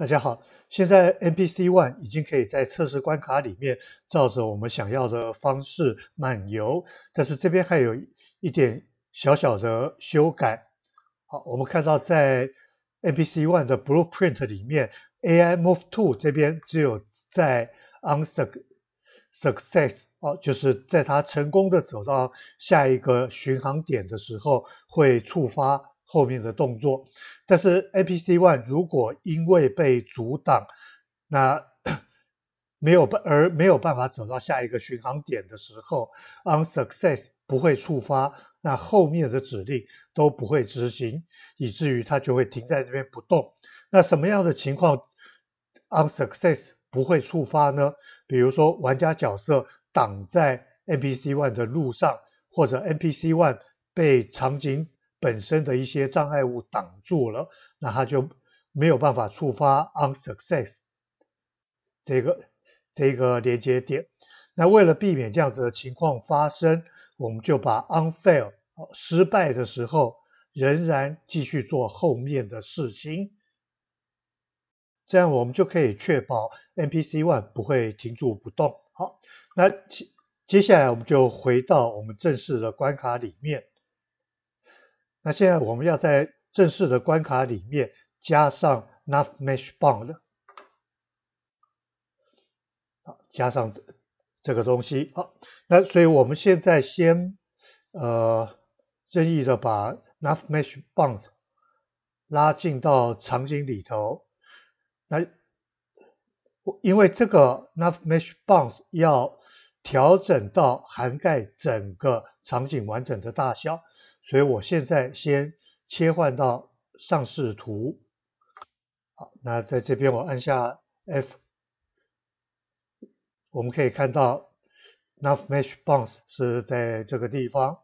大家好，现在 NPC One 已经可以在测试关卡里面照着我们想要的方式漫游，但是这边还有一点小小的修改。好，我们看到在 NPC One 的 Blueprint 里面，AI Move To 这边只有在 On Success，哦，就是在它成功的走到下一个巡航点的时候会触发。后面的动作，但是 NPC one 如果因为被阻挡，那 没有办而没有办法走到下一个巡航点的时候，on success 不会触发，那后面的指令都不会执行，以至于它就会停在这边不动。那什么样的情况 on success 不会触发呢？比如说玩家角色挡在 NPC one 的路上，或者 NPC one 被场景。本身的一些障碍物挡住了，那它就没有办法触发 on success 这个这个连接点。那为了避免这样子的情况发生，我们就把 u n fail 失败的时候仍然继续做后面的事情，这样我们就可以确保 NPC one 不会停住不动。好，那接接下来我们就回到我们正式的关卡里面。那现在我们要在正式的关卡里面加上 n f f m e s h b o u n d 好，加上这个东西。好，那所以我们现在先呃任意的把 n f f m e s h b o u n d 拉进到场景里头。那因为这个 n f f m e s h Bounds 要调整到涵盖整个场景完整的大小。所以我现在先切换到上视图，好，那在这边我按下 F，我们可以看到 Navmesh b o u n c s 是在这个地方。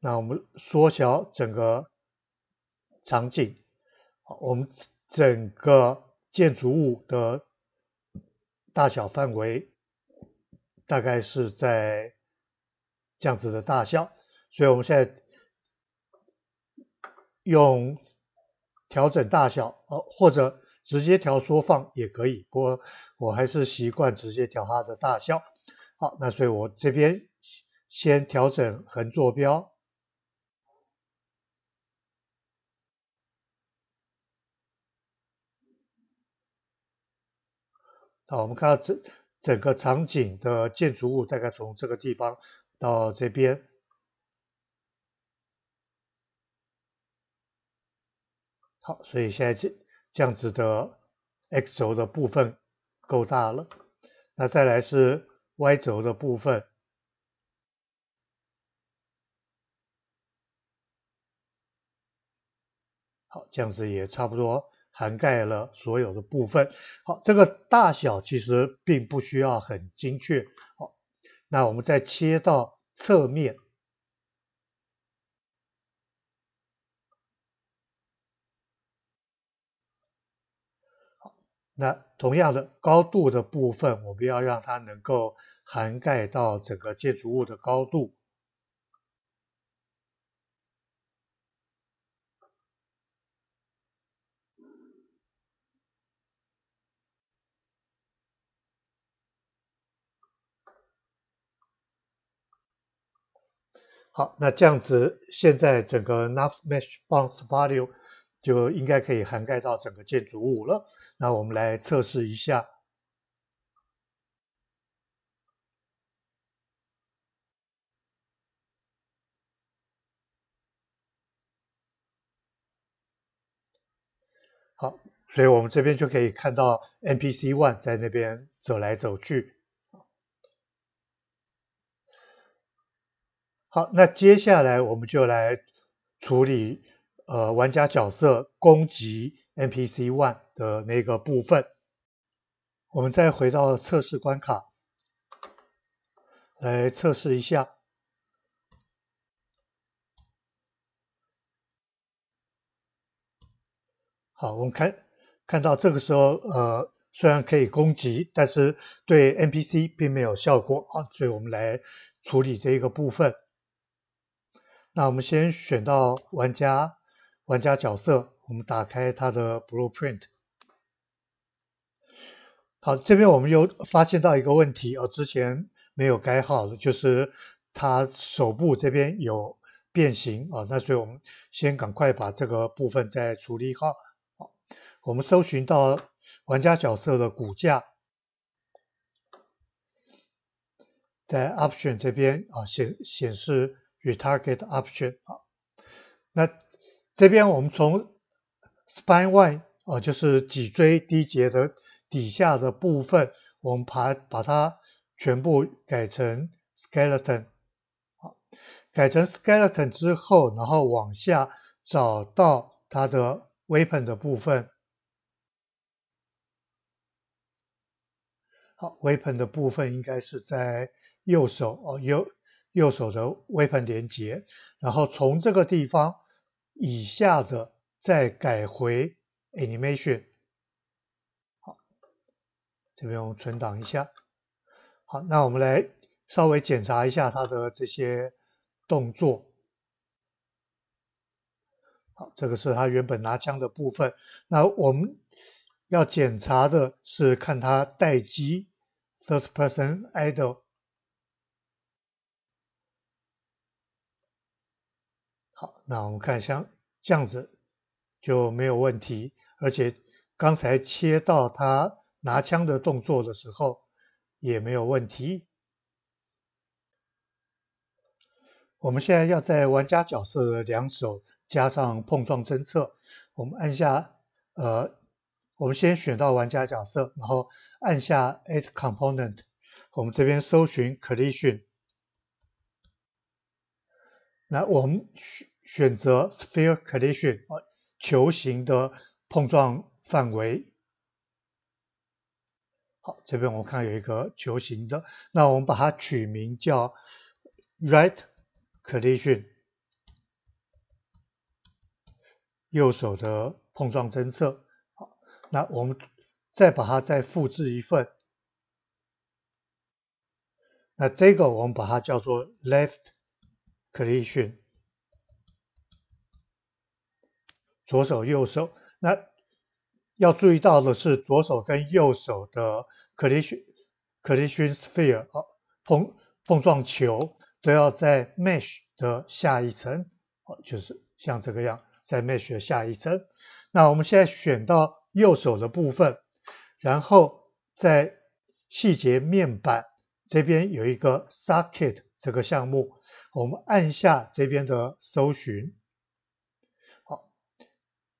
那我们缩小整个场景，好，我们整个建筑物的大小范围大概是在这样子的大小。所以我们现在。用调整大小，呃，或者直接调缩放也可以。不过我还是习惯直接调它的大小。好，那所以我这边先调整横坐标。好，我们看到整整个场景的建筑物大概从这个地方到这边。好，所以现在这这样子的 x 轴的部分够大了。那再来是 y 轴的部分，好，这样子也差不多涵盖了所有的部分。好，这个大小其实并不需要很精确。好，那我们再切到侧面。那同样的高度的部分，我们要让它能够涵盖到整个建筑物的高度。好，那这样子，现在整个 n o u g h mesh bounce value。就应该可以涵盖到整个建筑物了。那我们来测试一下。好，所以我们这边就可以看到 NPC One 在那边走来走去。好，那接下来我们就来处理。呃，玩家角色攻击 NPC one 的那个部分，我们再回到测试关卡来测试一下。好，我们看看到这个时候，呃，虽然可以攻击，但是对 NPC 并没有效果啊。所以我们来处理这一个部分。那我们先选到玩家。玩家角色，我们打开它的 blueprint。好，这边我们又发现到一个问题啊，之前没有改好的，就是它手部这边有变形啊。那所以我们先赶快把这个部分再处理好。好，我们搜寻到玩家角色的骨架，在 option 这边啊，显显示 r e target option 啊，那。这边我们从 spine one，哦，就是脊椎低节的底下的部分，我们把把它全部改成 skeleton，好，改成 skeleton 之后，然后往下找到它的 weapon 的部分，好，weapon 的部分应该是在右手，哦，右右手的 weapon 连接，然后从这个地方。以下的再改回 animation，好，这边我们存档一下，好，那我们来稍微检查一下它的这些动作，好，这个是它原本拿枪的部分，那我们要检查的是看它待机 third person idle。好，那我们看像这样子就没有问题，而且刚才切到他拿枪的动作的时候也没有问题。我们现在要在玩家角色的两手加上碰撞侦测，我们按下呃，我们先选到玩家角色，然后按下 Add Component，我们这边搜寻 Collision。那我们选选择 sphere collision 啊球形的碰撞范围。好，这边我们看有一个球形的，那我们把它取名叫 right collision，右手的碰撞侦测。好，那我们再把它再复制一份。那这个我们把它叫做 left。Collision，左手右手，那要注意到的是左手跟右手的 Collision Collision Sphere 啊，碰碰撞球都要在 Mesh 的下一层哦，就是像这个样在 Mesh 的下一层。那我们现在选到右手的部分，然后在细节面板这边有一个 Socket 这个项目。我们按下这边的搜寻，好，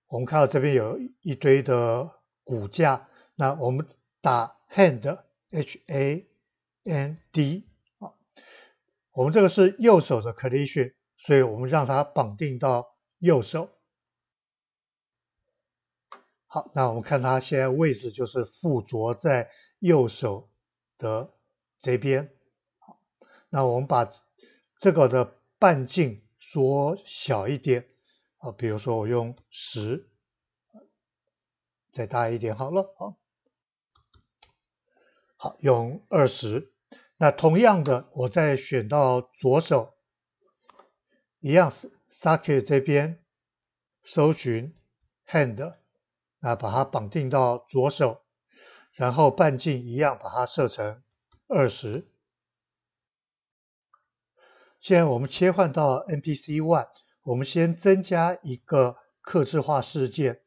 我们看到这边有一堆的骨架，那我们打 hand，H-A-N-D，好，我们这个是右手的 collision，所以我们让它绑定到右手，好，那我们看它现在位置就是附着在右手的这边，好，那我们把。这个的半径缩小一点啊，比如说我用十，再大一点好了，啊，好用二十。那同样的，我再选到左手，一样是 socket 这边搜寻 hand，那把它绑定到左手，然后半径一样把它设成二十。现在我们切换到 NPC One，我们先增加一个克制化事件。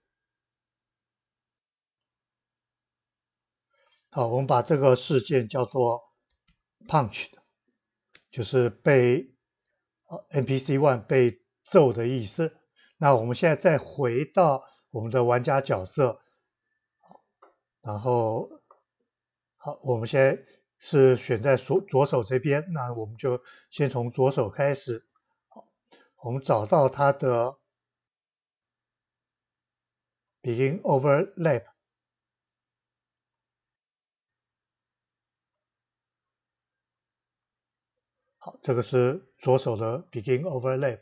好，我们把这个事件叫做 Punch，就是被…… n p c One 被揍的意思。那我们现在再回到我们的玩家角色，然后，好，我们先。是选在左左手这边，那我们就先从左手开始。好，我们找到它的 begin overlap。好，这个是左手的 begin overlap。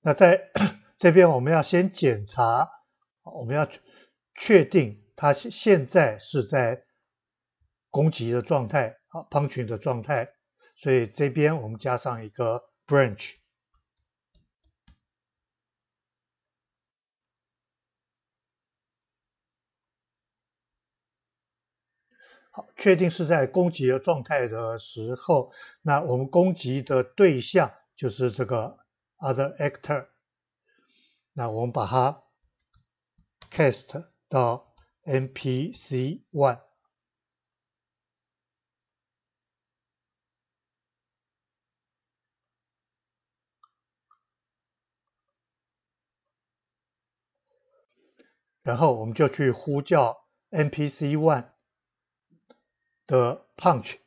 那在 这边我们要先检查，我们要确定。它现现在是在攻击的状态啊，punching 的状态，所以这边我们加上一个 branch。好，确定是在攻击的状态的时候，那我们攻击的对象就是这个 other actor。那我们把它 cast 到。NPC One，然后我们就去呼叫 NPC One 的 Punch。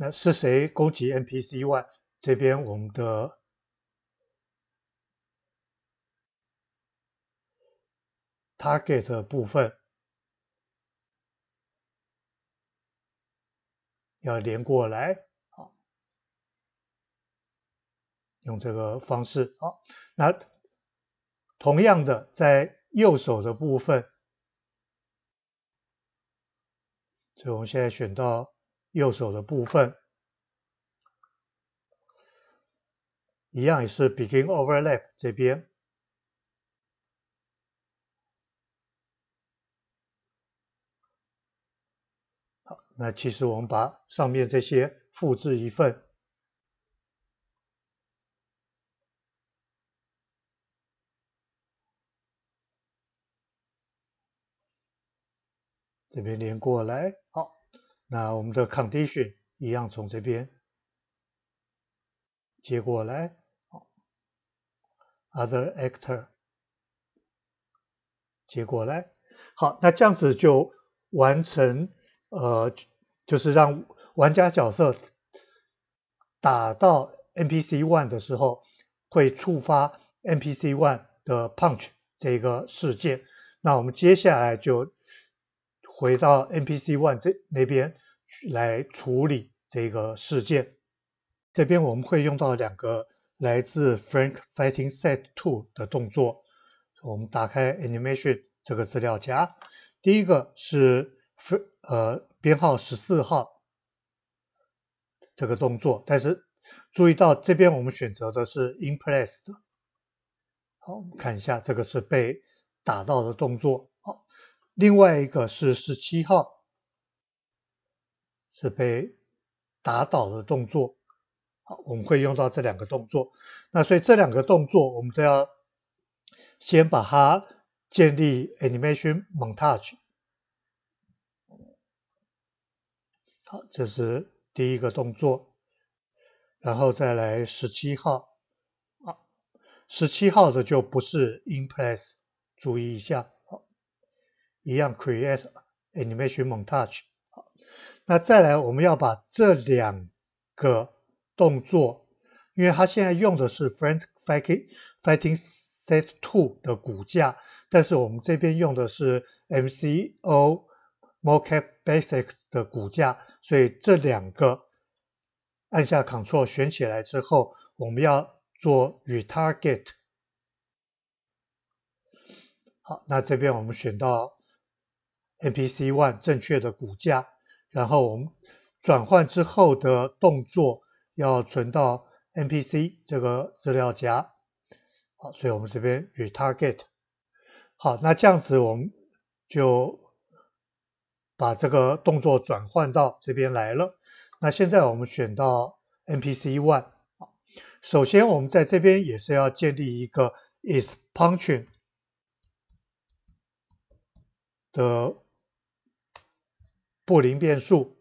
那是谁攻击 NPC One？这边我们的 target 部分要连过来，好，用这个方式，好。那同样的，在右手的部分，所以我们现在选到右手的部分。一样也是 begin overlap 这边。好，那其实我们把上面这些复制一份，这边连过来。好，那我们的 condition 一样从这边接过来。Other actor，结果呢？好，那这样子就完成。呃，就是让玩家角色打到 NPC one 的时候，会触发 NPC one 的 punch 这个事件。那我们接下来就回到 NPC one 这那边来处理这个事件。这边我们会用到两个。来自 Frank Fighting Set Two 的动作，我们打开 Animation 这个资料夹，第一个是呃编号十四号这个动作，但是注意到这边我们选择的是 In Place 的，好，我们看一下这个是被打到的动作，好，另外一个是十七号是被打倒的动作。好，我们会用到这两个动作。那所以这两个动作，我们都要先把它建立 animation montage。好，这是第一个动作。然后再来十七号啊，十七号的就不是 in place，注意一下。好，一样 create animation montage。好，那再来我们要把这两个。动作，因为他现在用的是 Front Fighting Set Two 的骨架，但是我们这边用的是 MCO More Cap Basics 的骨架，所以这两个按下 Ctrl 选起来之后，我们要做 r e Target。好，那这边我们选到 NPC One 正确的骨架，然后我们转换之后的动作。要存到 NPC 这个资料夹，好，所以我们这边 r e target 好，那这样子我们就把这个动作转换到这边来了。那现在我们选到 NPC one，首先我们在这边也是要建立一个 is punching 的布林变速。数。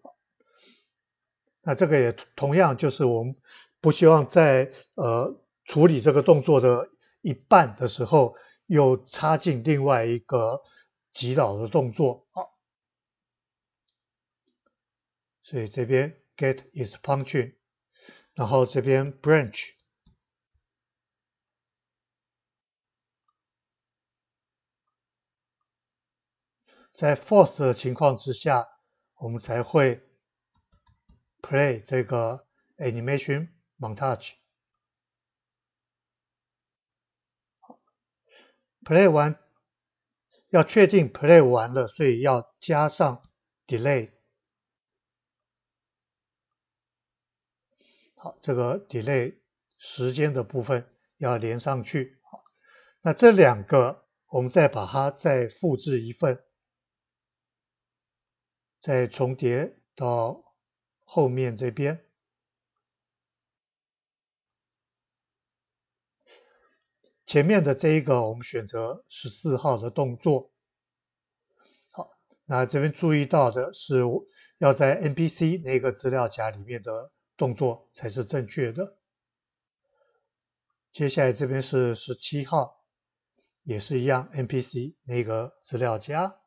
那这个也同样就是我们不希望在呃处理这个动作的一半的时候，又插进另外一个击倒的动作啊。所以这边 get is p u n c t u r g 然后这边 branch，在 force 的情况之下，我们才会。Play 这个 animation montage。Play 完要确定 Play 完了，所以要加上 delay。好，这个 delay 时间的部分要连上去。好，那这两个我们再把它再复制一份，再重叠到。后面这边，前面的这一个我们选择十四号的动作。好，那这边注意到的是，要在 NPC 那个资料夹里面的动作才是正确的。接下来这边是十七号，也是一样，NPC 那个资料夹。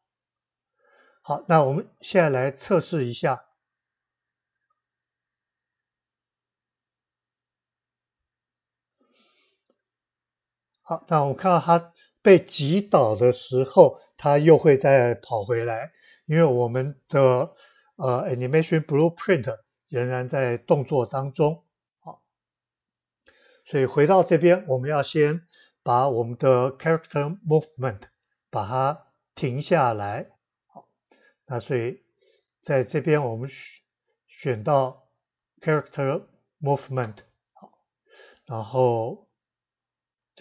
好，那我们现在来测试一下。好，那我看到它被挤倒的时候，它又会再跑回来，因为我们的呃 animation blueprint 仍然在动作当中。好，所以回到这边，我们要先把我们的 character movement 把它停下来。好，那所以在这边我们选选到 character movement。好，然后。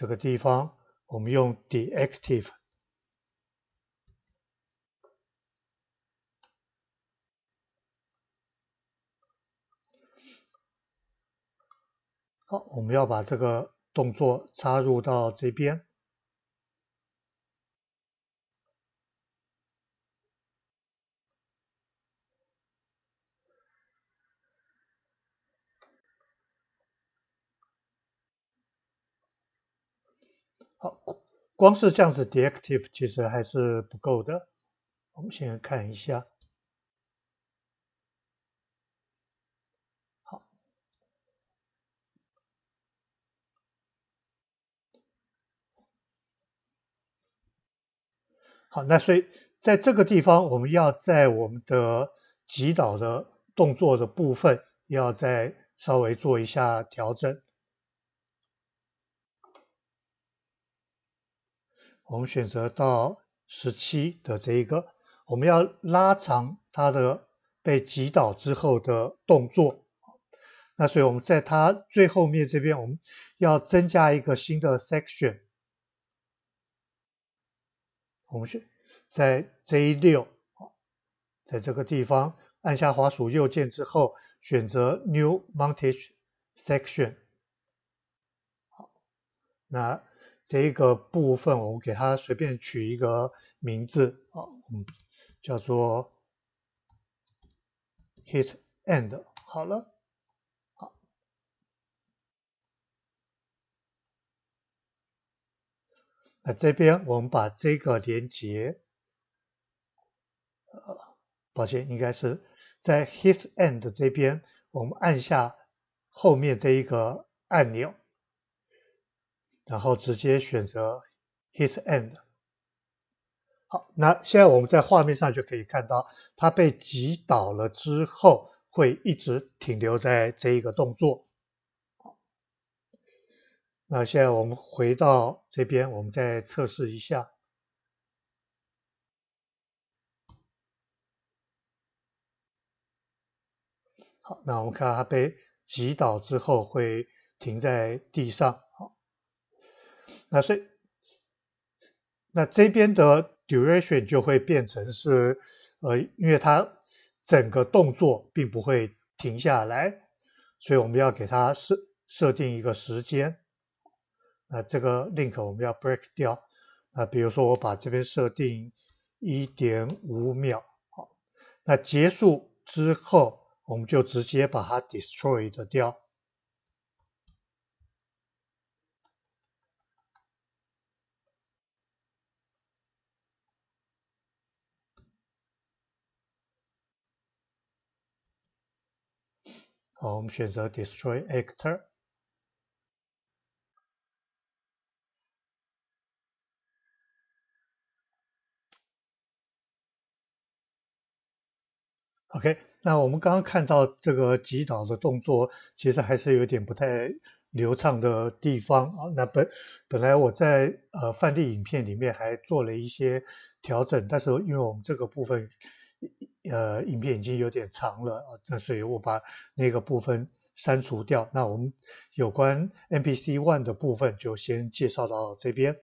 这个地方，我们用 d e a c t i v e 好，我们要把这个动作插入到这边。好，光是这样子 d e a c t i v e 其实还是不够的。我们先看一下。好，好，那所以在这个地方，我们要在我们的击倒的动作的部分，要再稍微做一下调整。我们选择到十七的这一个，我们要拉长它的被击倒之后的动作。那所以我们在它最后面这边，我们要增加一个新的 section。我们选在 J 六，在这个地方按下滑鼠右键之后，选择 New Montage Section。好，那。这一个部分，我们给它随便取一个名字啊，嗯，叫做 hit end。好了，好。那这边我们把这个连接，呃，抱歉，应该是在 hit end 这边，我们按下后面这一个按钮。然后直接选择 hit end。好，那现在我们在画面上就可以看到，它被击倒了之后会一直停留在这一个动作。那现在我们回到这边，我们再测试一下。好，那我们看它被击倒之后会停在地上。那所以，那这边的 duration 就会变成是，呃，因为它整个动作并不会停下来，所以我们要给它设设定一个时间。那这个 link 我们要 break 掉。那比如说我把这边设定一点五秒，好，那结束之后，我们就直接把它 destroy 掉。好，我们选择 Destroy Actor。OK，那我们刚刚看到这个击倒的动作，其实还是有点不太流畅的地方啊。那本本来我在呃范例影片里面还做了一些调整，但是因为我们这个部分。呃，影片已经有点长了啊，那所以我把那个部分删除掉。那我们有关 NPC One 的部分就先介绍到这边。